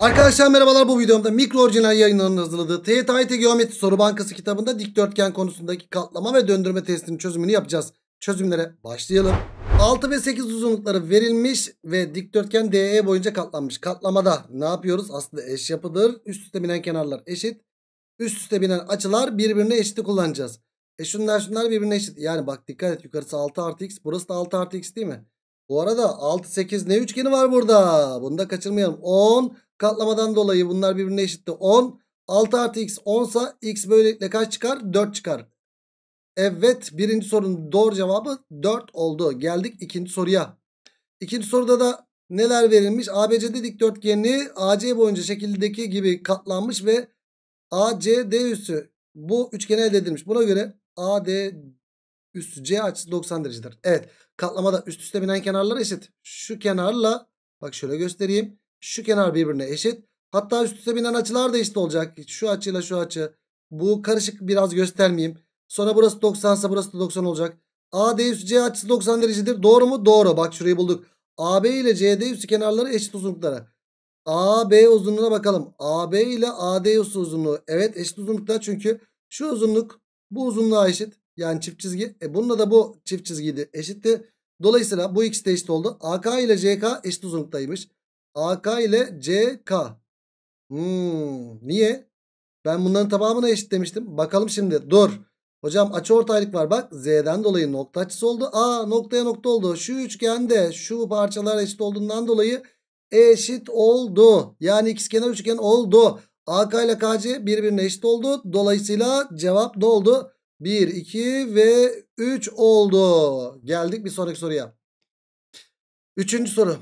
Arkadaşlar merhabalar bu videomda mikro orijinal yayınlarının hazırladığı TYT e e Geometri Soru Bankası kitabında dikdörtgen konusundaki katlama ve döndürme testinin çözümünü yapacağız. Çözümlere başlayalım. 6 ve 8 uzunlukları verilmiş ve dikdörtgen DE boyunca katlanmış. Katlamada ne yapıyoruz? Aslında eş yapıdır. Üst üste binen kenarlar eşit. Üst üste binen açılar birbirine eşit kullanacağız. E şunlar şunlar birbirine eşit. Yani bak dikkat et yukarısı 6 artı x burası da 6 artı x değil mi? Bu arada 6, 8 ne üçgeni var burada? Bunu da kaçırmayalım. 10 katlamadan dolayı bunlar birbirine eşitti. 10 6 artı x 10 sa x böylelikle kaç çıkar? 4 çıkar. Evet birinci sorunun doğru cevabı 4 oldu. Geldik ikinci soruya. İkinci soruda da neler verilmiş? ABCD dikdörtgeni AC boyunca şekildeki gibi katlanmış ve ACD üssü bu üçgeni elde edilmiş. Buna göre AD üstü C açısı 90 derecedir. Evet katlamada üst üste binen kenarlar eşit. Şu kenarla bak şöyle göstereyim. Şu kenar birbirine eşit. Hatta üst üste binen açılar da eşit olacak. Şu açıyla şu açı. Bu karışık biraz göstermeyeyim. Sonra burası 90 ise burası da 90 olacak. AD üstü C açısı 90 derecedir. Doğru mu? Doğru. Bak şurayı bulduk. AB ile CD üstü kenarları eşit uzunluklara. AB uzunluğuna bakalım. AB ile AD üstü uzunluğu. Evet eşit uzunlukta çünkü şu uzunluk bu uzunluğa eşit. Yani çift çizgi. E bunda da bu çift çizgiydi. Eşitti. Dolayısıyla bu ikisi de eşit oldu. AK ile CK eşit uzunluktaymış. AK ile CK. Hmm, niye? Ben bunların tamamını eşit demiştim. Bakalım şimdi. Dur. Hocam açı ortaylık var. Bak Z'den dolayı nokta açısı oldu. A noktaya nokta oldu. Şu üçgende şu parçalar eşit olduğundan dolayı eşit oldu. Yani ikizkenar üçgen oldu. AK ile KC birbirine eşit oldu. Dolayısıyla cevap ne oldu? 1, 2 ve 3 oldu. Geldik bir sonraki soruya. Üçüncü soru.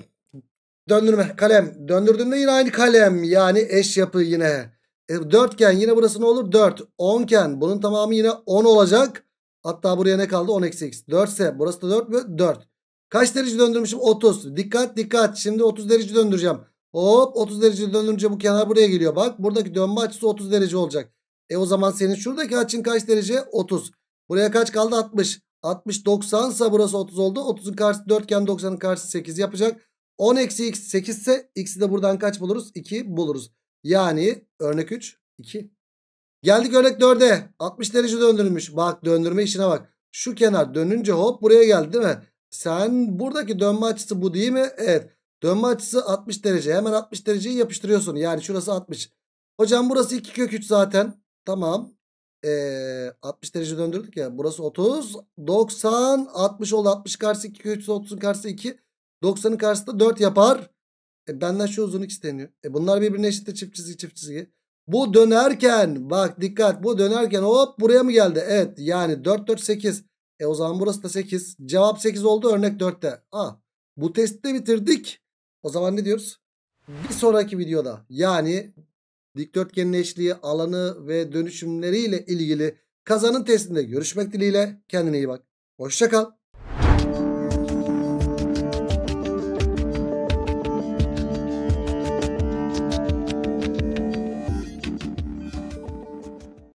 Döndürme kalem. Döndürdüğümde yine aynı kalem. Yani eş yapı yine. E, dörtgen yine burası ne olur? 4. ken bunun tamamı yine 10 olacak. Hatta buraya ne kaldı? 10 eksi x. 4 ise burası da 4 ve 4. Kaç derece döndürmüşüm? 30. Dikkat dikkat. Şimdi 30 derece döndüreceğim. Hop 30 derece döndürünce bu kenar buraya geliyor. Bak buradaki dönme açısı 30 derece olacak. E o zaman senin şuradaki açın kaç derece? 30. Buraya kaç kaldı? 60. 60 90 ise burası 30 oldu. 30'un karşısı 4 iken 90'ın karşısı 8 yapacak. 10 eksi x 8 ise x'i de buradan kaç buluruz? 2 buluruz. Yani örnek 3 2. Geldik örnek 4'e. 60 derece döndürülmüş. Bak döndürme işine bak. Şu kenar dönünce hop buraya geldi değil mi? Sen buradaki dönme açısı bu değil mi? Evet. Dönme açısı 60 derece. Hemen 60 dereceyi yapıştırıyorsun. Yani şurası 60. Hocam burası 2 kök 3 zaten. Tamam. Ee, 60 derece döndürdük ya. Burası 30. 90. 60 oldu. 60 karşısı 2. 330'un karşısı 2. 90'ın karşısında da 4 yapar. E, benden şu uzunluk isteniyor. E, bunlar birbirine eşit çift çizgi çift çizgi. Bu dönerken bak dikkat bu dönerken hop buraya mı geldi? Evet yani 4 4 8. E o zaman burası da 8. Cevap 8 oldu örnek 4'te. Ah bu testi de bitirdik. O zaman ne diyoruz? Bir sonraki videoda yani dikdörtgenin eşliği, alanı ve dönüşümleriyle ilgili kazanın testinde görüşmek dileğiyle. Kendine iyi bak. hoşçakal.